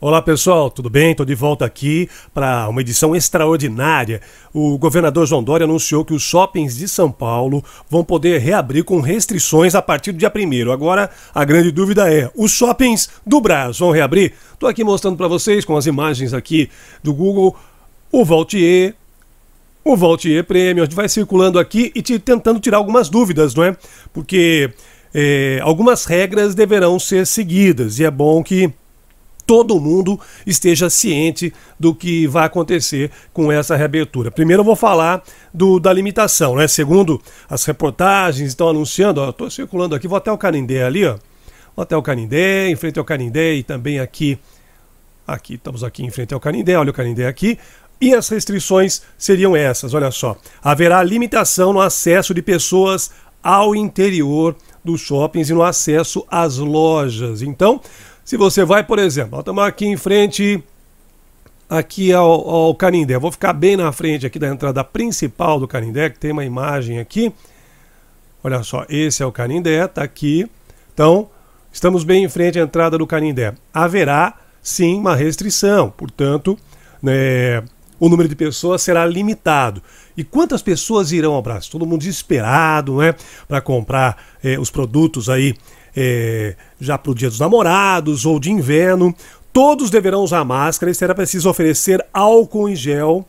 Olá pessoal, tudo bem? Estou de volta aqui para uma edição extraordinária. O governador João Dória anunciou que os shoppings de São Paulo vão poder reabrir com restrições a partir do dia 1. Agora, a grande dúvida é: os shoppings do Brasil vão reabrir? Estou aqui mostrando para vocês com as imagens aqui do Google o Valtier, o Valtier Prêmio. A gente vai circulando aqui e te, tentando tirar algumas dúvidas, não é? Porque é, algumas regras deverão ser seguidas e é bom que todo mundo esteja ciente do que vai acontecer com essa reabertura. Primeiro eu vou falar do, da limitação, né? Segundo as reportagens estão anunciando, Estou circulando aqui, vou até o Canindé ali, ó. Vou até o Canindé, em frente ao Canindé e também aqui aqui estamos aqui em frente ao Canindé, olha o Canindé aqui. E as restrições seriam essas, olha só. Haverá limitação no acesso de pessoas ao interior dos shoppings e no acesso às lojas. Então, se você vai, por exemplo, estamos aqui em frente aqui ao, ao Canindé. Eu vou ficar bem na frente aqui da entrada principal do Canindé, que tem uma imagem aqui. Olha só, esse é o Canindé, está aqui. Então, estamos bem em frente à entrada do Canindé. Haverá, sim, uma restrição. Portanto, né, o número de pessoas será limitado. E quantas pessoas irão ao Brasil? Todo mundo desesperado, né? Para comprar eh, os produtos aí eh, já para o dia dos namorados ou de inverno. Todos deverão usar máscara e será preciso oferecer álcool em gel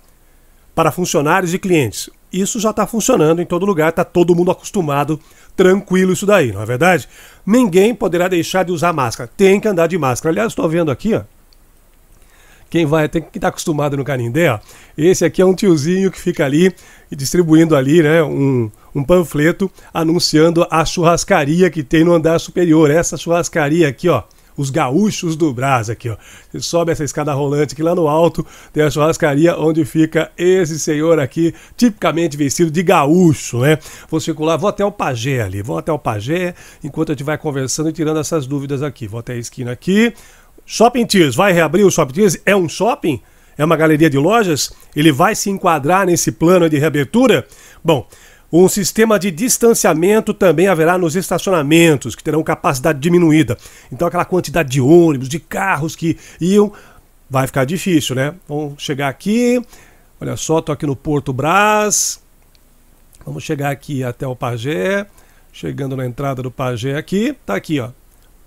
para funcionários e clientes. Isso já está funcionando em todo lugar, está todo mundo acostumado, tranquilo isso daí, não é verdade? Ninguém poderá deixar de usar máscara, tem que andar de máscara. Aliás, estou vendo aqui, ó, quem vai tem que estar tá acostumado no Canindé, ó. Esse aqui é um tiozinho que fica ali distribuindo ali, né, um, um panfleto anunciando a churrascaria que tem no andar superior. Essa churrascaria aqui, ó os gaúchos do Brás aqui, ó. Você sobe essa escada rolante que lá no alto tem a churrascaria onde fica esse senhor aqui, tipicamente vestido de gaúcho, né? Vou circular, vou até o pajé ali, vou até o pajé, enquanto a gente vai conversando e tirando essas dúvidas aqui. Vou até a esquina aqui, Shopping Tears, vai reabrir o Shopping Tears? É um shopping? É uma galeria de lojas? Ele vai se enquadrar nesse plano de reabertura? Bom, um sistema de distanciamento também haverá nos estacionamentos, que terão capacidade diminuída. Então, aquela quantidade de ônibus, de carros que iam, vai ficar difícil, né? Vamos chegar aqui. Olha só, tô aqui no Porto Brás. Vamos chegar aqui até o Pajé. Chegando na entrada do Pajé aqui, tá aqui, ó.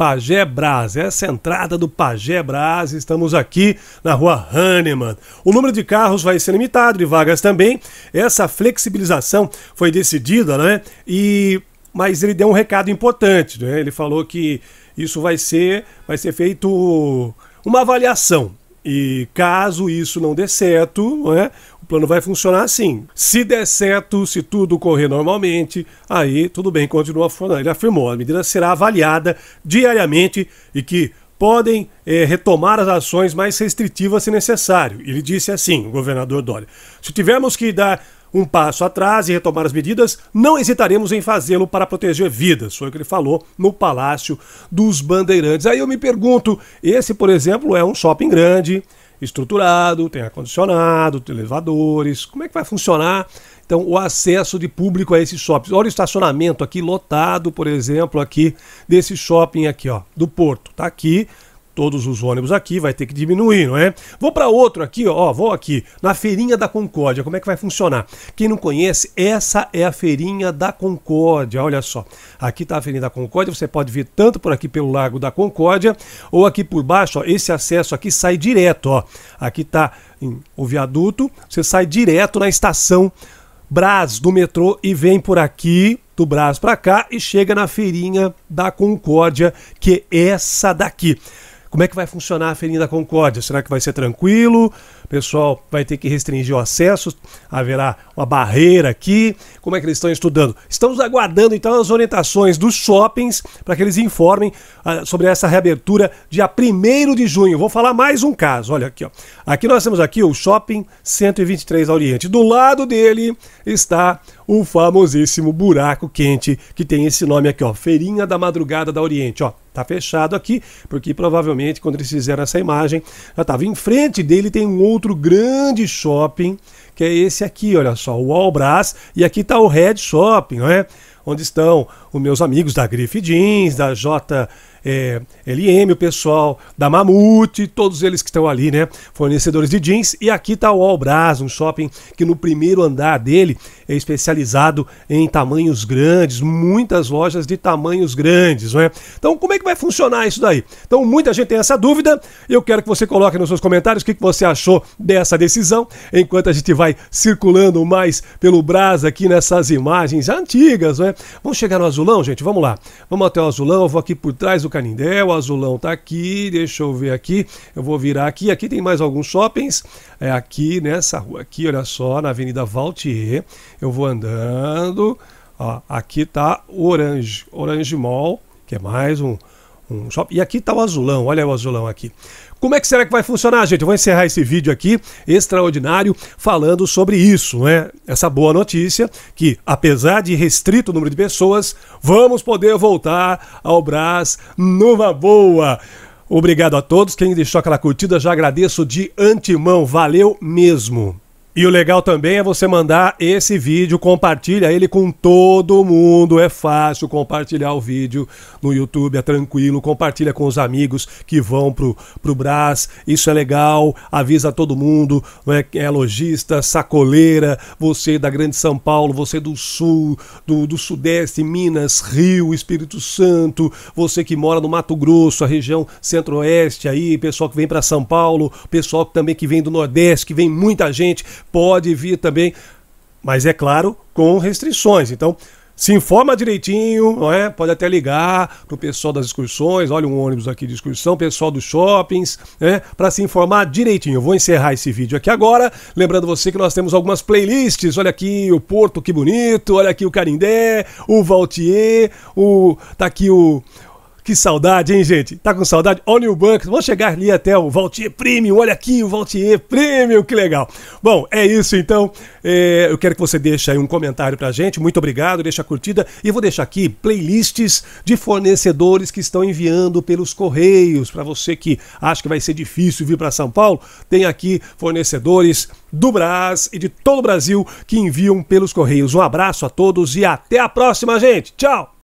Pajé Brás. Essa é a entrada do Pajé Brás. Estamos aqui na rua Hahnemann. O número de carros vai ser limitado e vagas também. Essa flexibilização foi decidida, né? E mas ele deu um recado importante, né? Ele falou que isso vai ser vai ser feito uma avaliação e caso isso não dê certo, né, plano vai funcionar assim. Se der certo, se tudo correr normalmente, aí tudo bem, continua funcionando. Ele afirmou, a medida será avaliada diariamente e que podem é, retomar as ações mais restritivas se necessário. Ele disse assim, o governador Dória: se tivermos que dar um passo atrás e retomar as medidas, não hesitaremos em fazê-lo para proteger vidas. Foi o que ele falou no Palácio dos Bandeirantes. Aí eu me pergunto: esse, por exemplo, é um shopping grande estruturado, tem ar-condicionado, tem elevadores, como é que vai funcionar então o acesso de público a esses shoppings? Olha o estacionamento aqui lotado, por exemplo, aqui desse shopping aqui, ó, do Porto. Tá aqui, todos os ônibus aqui, vai ter que diminuir, não é? Vou para outro aqui, ó, vou aqui, na Feirinha da Concórdia, como é que vai funcionar? Quem não conhece, essa é a Feirinha da Concórdia, olha só. Aqui tá a Feirinha da Concórdia, você pode vir tanto por aqui pelo Largo da Concórdia, ou aqui por baixo, ó, esse acesso aqui sai direto, ó. Aqui tá em, o viaduto, você sai direto na estação Brás do metrô e vem por aqui do Brás para cá e chega na feirinha da Concórdia, que é essa daqui. Como é que vai funcionar a Feirinha da Concórdia? Será que vai ser tranquilo? O pessoal vai ter que restringir o acesso? Haverá uma barreira aqui? Como é que eles estão estudando? Estamos aguardando então as orientações dos shoppings para que eles informem ah, sobre essa reabertura dia 1 de junho. Vou falar mais um caso, olha aqui. Ó. Aqui nós temos aqui o Shopping 123 da Oriente. Do lado dele está o famosíssimo buraco quente que tem esse nome aqui, ó, Feirinha da Madrugada da Oriente, ó. Tá fechado aqui, porque provavelmente quando eles fizeram essa imagem, já estava em frente dele tem um outro grande shopping, que é esse aqui, olha só, o Albras, e aqui está o Red Shopping, né? Onde estão os meus amigos da Grife Jeans, da J é, LM, o pessoal da Mamute, todos eles que estão ali, né? Fornecedores de jeans. E aqui está o Albras, um shopping que no primeiro andar dele é especializado em tamanhos grandes, muitas lojas de tamanhos grandes, né? Então, como é que vai funcionar isso daí? Então, muita gente tem essa dúvida. Eu quero que você coloque nos seus comentários o que, que você achou dessa decisão, enquanto a gente vai circulando mais pelo Brás aqui nessas imagens antigas, né? Vamos chegar no azulão, gente? Vamos lá. Vamos até o azulão, eu vou aqui por trás do Canindé, o Azulão tá aqui, deixa eu ver aqui, eu vou virar aqui, aqui tem mais alguns shoppings, é aqui nessa rua aqui, olha só, na Avenida Valtier, eu vou andando, ó, aqui tá Orange, Orange Mall, que é mais um um shopping. E aqui está o azulão, olha o azulão aqui. Como é que será que vai funcionar, gente? Eu vou encerrar esse vídeo aqui extraordinário falando sobre isso, né? Essa boa notícia que, apesar de restrito o número de pessoas, vamos poder voltar ao Brás numa boa. Obrigado a todos. Quem deixou aquela curtida, já agradeço de antemão. Valeu mesmo. E o legal também é você mandar esse vídeo, compartilha ele com todo mundo. É fácil compartilhar o vídeo no YouTube, é tranquilo. Compartilha com os amigos que vão pro, pro Brás. Isso é legal. Avisa todo mundo, é, é lojista, sacoleira, você da Grande São Paulo, você do Sul, do, do Sudeste, Minas, Rio, Espírito Santo, você que mora no Mato Grosso, a região Centro-Oeste aí, pessoal que vem para São Paulo, pessoal também que vem do Nordeste, que vem muita gente pode vir também, mas é claro, com restrições. Então, se informa direitinho, não é? Pode até ligar pro pessoal das excursões, olha um ônibus aqui de excursão, pessoal dos shoppings, né? Para se informar direitinho. Eu vou encerrar esse vídeo aqui agora, lembrando você que nós temos algumas playlists. Olha aqui o Porto, que bonito. Olha aqui o Carindé, o Valtier, o tá aqui o que saudade, hein, gente? Tá com saudade? Olha o Banks. vou chegar ali até o Valtier Premium. Olha aqui o Valtier Premium, que legal. Bom, é isso então. É, eu quero que você deixe aí um comentário pra gente. Muito obrigado, deixa a curtida. E vou deixar aqui playlists de fornecedores que estão enviando pelos correios. Para você que acha que vai ser difícil vir para São Paulo, tem aqui fornecedores do Brás e de todo o Brasil que enviam pelos correios. Um abraço a todos e até a próxima, gente. Tchau!